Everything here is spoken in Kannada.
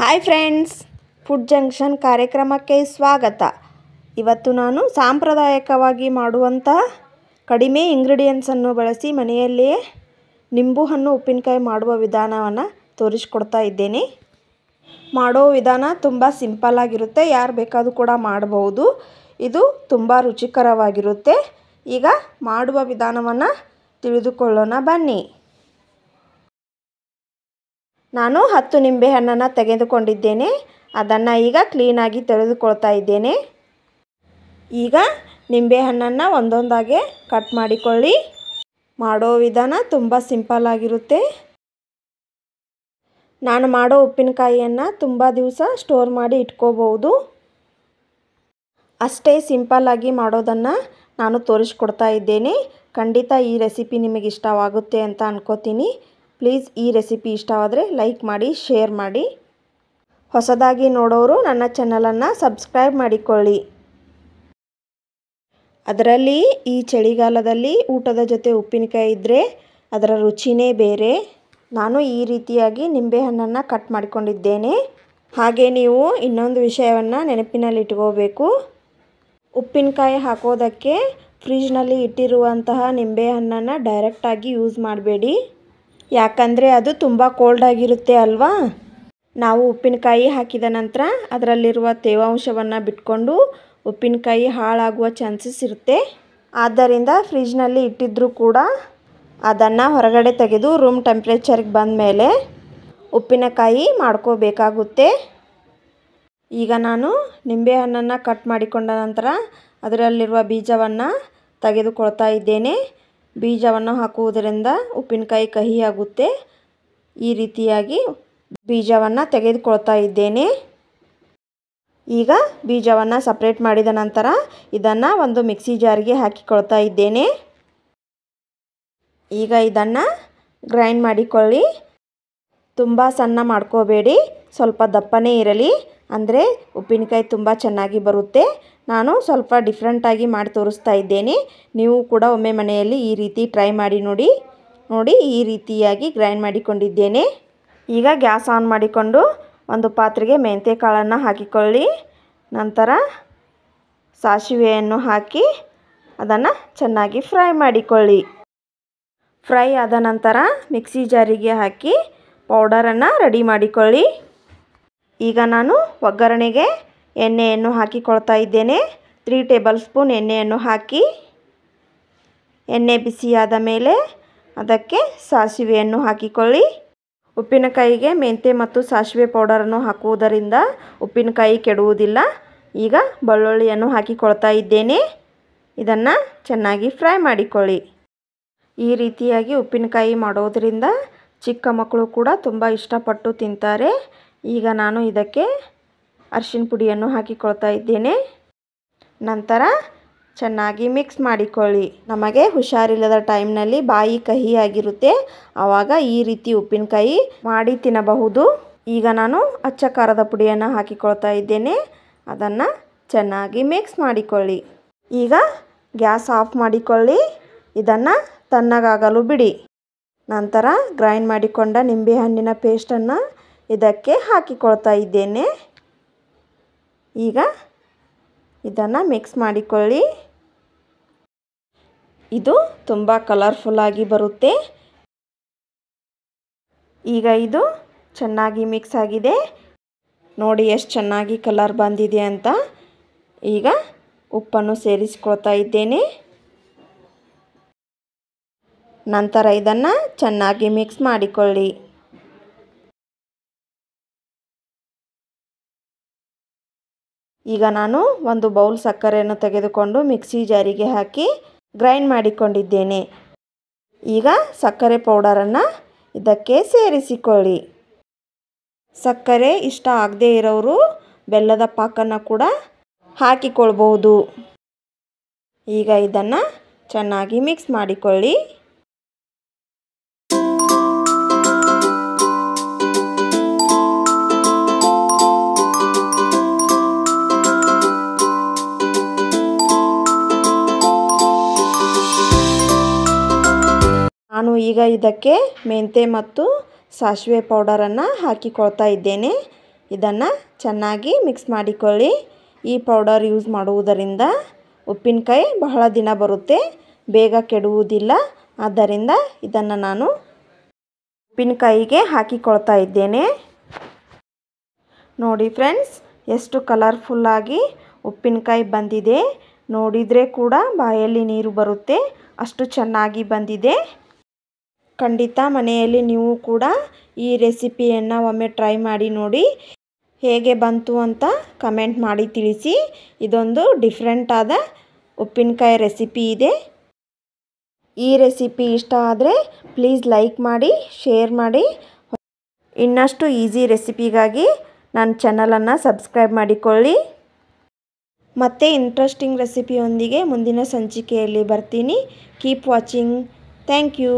ಹಾಯ್ ಫ್ರೆಂಡ್ಸ್ ಫುಡ್ ಜಂಕ್ಷನ್ ಕಾರ್ಯಕ್ರಮಕ್ಕೆ ಸ್ವಾಗತ ಇವತ್ತು ನಾನು ಸಾಂಪ್ರದಾಯಿಕವಾಗಿ ಮಾಡುವಂಥ ಕಡಿಮೆ ಇಂಗ್ರೀಡಿಯೆಂಟ್ಸನ್ನು ಬಳಸಿ ಮನೆಯಲ್ಲಿಯೇ ನಿಂಬು ಹಣ್ಣು ಉಪ್ಪಿನಕಾಯಿ ಮಾಡುವ ವಿಧಾನವನ್ನು ತೋರಿಸ್ಕೊಡ್ತಾ ಇದ್ದೇನೆ ಮಾಡೋ ವಿಧಾನ ತುಂಬ ಸಿಂಪಲ್ ಆಗಿರುತ್ತೆ ಯಾರು ಬೇಕಾದರೂ ಕೂಡ ಮಾಡಬಹುದು ಇದು ತುಂಬ ರುಚಿಕರವಾಗಿರುತ್ತೆ ಈಗ ಮಾಡುವ ವಿಧಾನವನ್ನು ತಿಳಿದುಕೊಳ್ಳೋಣ ಬನ್ನಿ ನಾನು ಹತ್ತು ಹಣ್ಣನ್ನು ತೆಗೆದುಕೊಂಡಿದ್ದೇನೆ ಅದನ್ನು ಈಗ ಕ್ಲೀನಾಗಿ ತೆರೆದುಕೊಳ್ತಾ ಇದ್ದೇನೆ ಈಗ ಹಣ್ಣನ್ನು ಒಂದೊಂದಾಗೆ ಕಟ್ ಮಾಡಿಕೊಳ್ಳಿ ಮಾಡೋ ವಿಧಾನ ತುಂಬ ಸಿಂಪಲ್ ಆಗಿರುತ್ತೆ ನಾನು ಮಾಡೋ ಉಪ್ಪಿನಕಾಯಿಯನ್ನು ತುಂಬ ದಿವಸ ಸ್ಟೋರ್ ಮಾಡಿ ಇಟ್ಕೋಬಹುದು ಅಷ್ಟೇ ಸಿಂಪಲ್ಲಾಗಿ ಮಾಡೋದನ್ನು ನಾನು ತೋರಿಸ್ಕೊಡ್ತಾ ಇದ್ದೇನೆ ಖಂಡಿತ ಈ ರೆಸಿಪಿ ನಿಮಗೆ ಇಷ್ಟವಾಗುತ್ತೆ ಅಂತ ಅನ್ಕೋತೀನಿ ಪ್ಲೀಸ್ ಈ ರೆಸಿಪಿ ಇಷ್ಟವಾದರೆ ಲೈಕ್ ಮಾಡಿ ಶೇರ್ ಮಾಡಿ ಹೊಸದಾಗಿ ನೋಡೋರು ನನ್ನ ಚಾನಲನ್ನು ಸಬ್ಸ್ಕ್ರೈಬ್ ಮಾಡಿಕೊಳ್ಳಿ ಅದರಲ್ಲಿ ಈ ಚಳಿಗಾಲದಲ್ಲಿ ಊಟದ ಜೊತೆ ಉಪ್ಪಿನಕಾಯಿ ಇದ್ದರೆ ಅದರ ರುಚಿನೇ ಬೇರೆ ನಾನು ಈ ರೀತಿಯಾಗಿ ನಿಂಬೆಹಣ್ಣನ್ನು ಕಟ್ ಮಾಡಿಕೊಂಡಿದ್ದೇನೆ ಹಾಗೆ ನೀವು ಇನ್ನೊಂದು ವಿಷಯವನ್ನು ಇಟ್ಕೋಬೇಕು ಉಪ್ಪಿನಕಾಯಿ ಹಾಕೋದಕ್ಕೆ ಫ್ರಿಜ್ನಲ್ಲಿ ಇಟ್ಟಿರುವಂತಹ ನಿಂಬೆಹಣ್ಣನ್ನು ಡೈರೆಕ್ಟಾಗಿ ಯೂಸ್ ಮಾಡಬೇಡಿ ಯಾಕಂದರೆ ಅದು ತುಂಬ ಕೋಲ್ಡ್ ಆಗಿರುತ್ತೆ ಅಲ್ವಾ ನಾವು ಉಪ್ಪಿನಕಾಯಿ ಹಾಕಿದ ನಂತರ ಅದರಲ್ಲಿರುವ ತೇವಾಂಶವನ್ನು ಬಿಟ್ಕೊಂಡು ಉಪ್ಪಿನಕಾಯಿ ಹಾಳಾಗುವ ಚಾನ್ಸಸ್ ಇರುತ್ತೆ ಆದ್ದರಿಂದ ಫ್ರಿಜ್ನಲ್ಲಿ ಇಟ್ಟಿದ್ದರೂ ಕೂಡ ಅದನ್ನು ಹೊರಗಡೆ ತೆಗೆದು ರೂಮ್ ಟೆಂಪ್ರೇಚರ್ಗೆ ಬಂದ ಮೇಲೆ ಉಪ್ಪಿನಕಾಯಿ ಮಾಡ್ಕೋಬೇಕಾಗುತ್ತೆ ಈಗ ನಾನು ನಿಂಬೆಹಣ್ಣನ್ನು ಕಟ್ ಮಾಡಿಕೊಂಡ ನಂತರ ಅದರಲ್ಲಿರುವ ಬೀಜವನ್ನು ತೆಗೆದುಕೊಳ್ತಾ ಇದ್ದೇನೆ ಬೀಜವನ್ನು ಹಾಕುವುದರಿಂದ ಉಪ್ಪಿನಕಾಯಿ ಕಹಿ ಆಗುತ್ತೆ ಈ ರೀತಿಯಾಗಿ ಬೀಜವನ್ನು ತೆಗೆದುಕೊಳ್ತಾ ಇದ್ದೇನೆ ಈಗ ಬೀಜವನ್ನು ಸಪ್ರೇಟ್ ಮಾಡಿದ ನಂತರ ಇದನ್ನು ಒಂದು ಮಿಕ್ಸಿ ಜಾರಿಗೆ ಹಾಕಿಕೊಳ್ತಾ ಇದ್ದೇನೆ ಈಗ ಇದನ್ನು ಗ್ರೈಂಡ್ ಮಾಡಿಕೊಳ್ಳಿ ತುಂಬ ಸಣ್ಣ ಮಾಡ್ಕೋಬೇಡಿ ಸ್ವಲ್ಪ ದಪ್ಪನೇ ಇರಲಿ ಅಂದರೆ ಉಪ್ಪಿನಕಾಯಿ ತುಂಬ ಚೆನ್ನಾಗಿ ಬರುತ್ತೆ ನಾನು ಸ್ವಲ್ಪ ಡಿಫ್ರೆಂಟಾಗಿ ಮಾಡಿ ತೋರಿಸ್ತಾ ಇದ್ದೇನೆ ನೀವು ಕೂಡ ಒಮ್ಮೆ ಮನೆಯಲ್ಲಿ ಈ ರೀತಿ ಟ್ರೈ ಮಾಡಿ ನೋಡಿ ನೋಡಿ ಈ ರೀತಿಯಾಗಿ ಗ್ರೈಂಡ್ ಮಾಡಿಕೊಂಡಿದ್ದೇನೆ ಈಗ ಗ್ಯಾಸ್ ಆನ್ ಮಾಡಿಕೊಂಡು ಒಂದು ಪಾತ್ರೆಗೆ ಮೆಂತ್ಯ ಕಾಳನ್ನು ಹಾಕಿಕೊಳ್ಳಿ ನಂತರ ಸಾಸಿವೆಯನ್ನು ಹಾಕಿ ಅದನ್ನು ಚೆನ್ನಾಗಿ ಫ್ರೈ ಮಾಡಿಕೊಳ್ಳಿ ಫ್ರೈ ಆದ ನಂತರ ಮಿಕ್ಸಿ ಜಾರಿಗೆ ಹಾಕಿ ಪೌಡರನ್ನು ರೆಡಿ ಮಾಡಿಕೊಳ್ಳಿ ಈಗ ನಾನು ಒಗ್ಗರಣೆಗೆ ಎಣ್ಣೆಯನ್ನು ಹಾಕಿಕೊಳ್ತಾ ಇದ್ದೇನೆ ತ್ರೀ ಟೇಬಲ್ ಸ್ಪೂನ್ ಎಣ್ಣೆಯನ್ನು ಹಾಕಿ ಎಣ್ಣೆ ಬಿಸಿಯಾದ ಮೇಲೆ ಅದಕ್ಕೆ ಸಾಸಿವೆಯನ್ನು ಹಾಕಿಕೊಳ್ಳಿ ಉಪ್ಪಿನಕಾಯಿಗೆ ಮೆಂತೆ ಮತ್ತು ಸಾಸಿವೆ ಪೌಡರನ್ನು ಹಾಕುವುದರಿಂದ ಉಪ್ಪಿನಕಾಯಿ ಕೆಡುವುದಿಲ್ಲ ಈಗ ಬೆಳ್ಳುಳ್ಳಿಯನ್ನು ಹಾಕಿಕೊಳ್ತಾ ಇದ್ದೇನೆ ಇದನ್ನು ಚೆನ್ನಾಗಿ ಫ್ರೈ ಮಾಡಿಕೊಳ್ಳಿ ಈ ರೀತಿಯಾಗಿ ಉಪ್ಪಿನಕಾಯಿ ಮಾಡೋದರಿಂದ ಚಿಕ್ಕ ಮಕ್ಕಳು ಕೂಡ ತುಂಬ ಇಷ್ಟಪಟ್ಟು ತಿಂತಾರೆ ಈಗ ನಾನು ಇದಕ್ಕೆ ಅರಿಶಿನ ಪುಡಿಯನ್ನು ಹಾಕಿಕೊಳ್ತಾ ಇದ್ದೇನೆ ನಂತರ ಚೆನ್ನಾಗಿ ಮಿಕ್ಸ್ ಮಾಡಿಕೊಳ್ಳಿ ನಮಗೆ ಹುಷಾರಿಲ್ಲದ ಟೈಮ್ನಲ್ಲಿ ಬಾಯಿ ಕಹಿಯಾಗಿರುತ್ತೆ ಆವಾಗ ಈ ರೀತಿ ಉಪ್ಪಿನಕಾಯಿ ಮಾಡಿ ತಿನ್ನಬಹುದು ಈಗ ನಾನು ಅಚ್ಚ ಖಾರದ ಪುಡಿಯನ್ನು ಹಾಕಿಕೊಳ್ತಾ ಇದ್ದೇನೆ ಅದನ್ನು ಚೆನ್ನಾಗಿ ಮಿಕ್ಸ್ ಮಾಡಿಕೊಳ್ಳಿ ಈಗ ಗ್ಯಾಸ್ ಆಫ್ ಮಾಡಿಕೊಳ್ಳಿ ಇದನ್ನು ತಣ್ಣಗಾಗಲು ಬಿಡಿ ನಂತರ ಗ್ರೈಂಡ್ ಮಾಡಿಕೊಂಡ ನಿಂಬೆಹಣ್ಣಿನ ಪೇಸ್ಟನ್ನು ಇದಕ್ಕೆ ಹಾಕಿಕೊಳ್ತಾ ಇದ್ದೇನೆ ಈಗ ಇದನ್ನು ಮಿಕ್ಸ್ ಮಾಡಿಕೊಳ್ಳಿ ಇದು ತುಂಬ ಕಲರ್ಫುಲ್ಲಾಗಿ ಬರುತ್ತೆ ಈಗ ಇದು ಚೆನ್ನಾಗಿ ಮಿಕ್ಸ್ ಆಗಿದೆ ನೋಡಿ ಎಷ್ಟು ಚೆನ್ನಾಗಿ ಕಲರ್ ಬಂದಿದೆ ಅಂತ ಈಗ ಉಪ್ಪನ್ನು ಸೇರಿಸ್ಕೊಳ್ತಾ ಇದ್ದೇನೆ ನಂತರ ಇದನ್ನು ಚೆನ್ನಾಗಿ ಮಿಕ್ಸ್ ಮಾಡಿಕೊಳ್ಳಿ ಈಗ ನಾನು ಒಂದು ಬೌಲ್ ಸಕ್ಕರೆಯನ್ನು ತೆಗೆದುಕೊಂಡು ಮಿಕ್ಸಿ ಜಾರಿಗೆ ಹಾಕಿ ಗ್ರೈಂಡ್ ಮಾಡಿಕೊಂಡಿದ್ದೇನೆ ಈಗ ಸಕ್ಕರೆ ಪೌಡರನ್ನು ಇದಕ್ಕೆ ಸೇರಿಸಿಕೊಳ್ಳಿ ಸಕ್ಕರೆ ಇಷ್ಟ ಆಗದೇ ಇರೋರು ಬೆಲ್ಲದ ಪಾಕನ್ನು ಕೂಡ ಹಾಕಿಕೊಳ್ಬಹುದು ಈಗ ಇದನ್ನು ಚೆನ್ನಾಗಿ ಮಿಕ್ಸ್ ಮಾಡಿಕೊಳ್ಳಿ ನಾನು ಈಗ ಇದಕ್ಕೆ ಮೆಂತೆ ಮತ್ತು ಸಾಸಿವೆ ಪೌಡರನ್ನು ಹಾಕಿಕೊಳ್ತಾ ಇದ್ದೇನೆ ಇದನ್ನು ಚೆನ್ನಾಗಿ ಮಿಕ್ಸ್ ಮಾಡಿಕೊಳ್ಳಿ ಈ ಪೌಡರ್ ಯೂಸ್ ಮಾಡುವುದರಿಂದ ಉಪ್ಪಿನಕಾಯಿ ಬಹಳ ದಿನ ಬರುತ್ತೆ ಬೇಗ ಕೆಡುವುದಿಲ್ಲ ಆದ್ದರಿಂದ ಇದನ್ನು ನಾನು ಉಪ್ಪಿನಕಾಯಿಗೆ ಹಾಕಿಕೊಳ್ತಾ ಇದ್ದೇನೆ ನೋಡಿ ಫ್ರೆಂಡ್ಸ್ ಎಷ್ಟು ಕಲರ್ಫುಲ್ಲಾಗಿ ಉಪ್ಪಿನಕಾಯಿ ಬಂದಿದೆ ನೋಡಿದರೆ ಕೂಡ ಬಾಯಲ್ಲಿ ನೀರು ಬರುತ್ತೆ ಅಷ್ಟು ಚೆನ್ನಾಗಿ ಬಂದಿದೆ ಖಂಡಿತ ಮನೆಯಲ್ಲಿ ನೀವು ಕೂಡ ಈ ರೆಸಿಪಿಯನ್ನು ಒಮ್ಮೆ ಟ್ರೈ ಮಾಡಿ ನೋಡಿ ಹೇಗೆ ಬಂತು ಅಂತ ಕಮೆಂಟ್ ಮಾಡಿ ತಿಳಿಸಿ ಇದೊಂದು ಡಿಫ್ರೆಂಟ್ ಆದ ಉಪ್ಪಿನಕಾಯಿ ರೆಸಿಪಿ ಇದೆ ಈ ರೆಸಿಪಿ ಇಷ್ಟ ಆದರೆ ಪ್ಲೀಸ್ ಲೈಕ್ ಮಾಡಿ ಶೇರ್ ಮಾಡಿ ಇನ್ನಷ್ಟು ಈಸಿ ರೆಸಿಪಿಗಾಗಿ ನನ್ನ ಚಾನಲನ್ನು ಸಬ್ಸ್ಕ್ರೈಬ್ ಮಾಡಿಕೊಳ್ಳಿ ಮತ್ತೆ ಇಂಟ್ರೆಸ್ಟಿಂಗ್ ರೆಸಿಪಿಯೊಂದಿಗೆ ಮುಂದಿನ ಸಂಚಿಕೆಯಲ್ಲಿ ಬರ್ತೀನಿ ಕೀಪ್ ವಾಚಿಂಗ್ ಥ್ಯಾಂಕ್ ಯು